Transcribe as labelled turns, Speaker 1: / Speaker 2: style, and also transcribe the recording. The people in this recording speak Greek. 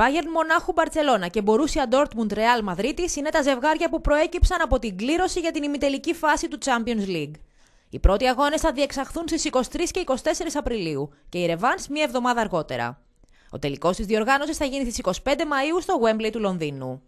Speaker 1: Bayern Μονάχου Μπαρσελόνα και Borussia Dortmund Real Madrid είναι τα ζευγάρια που προέκυψαν από την κλήρωση για την ημιτελική φάση του Champions League. Οι πρώτοι αγώνες θα διεξαχθούν στις 23 και 24 Απριλίου και η Ρεβάν μία εβδομάδα αργότερα. Ο τελικός της διοργάνωσης θα γίνει στις 25 Μαου στο Wembley του Λονδίνου.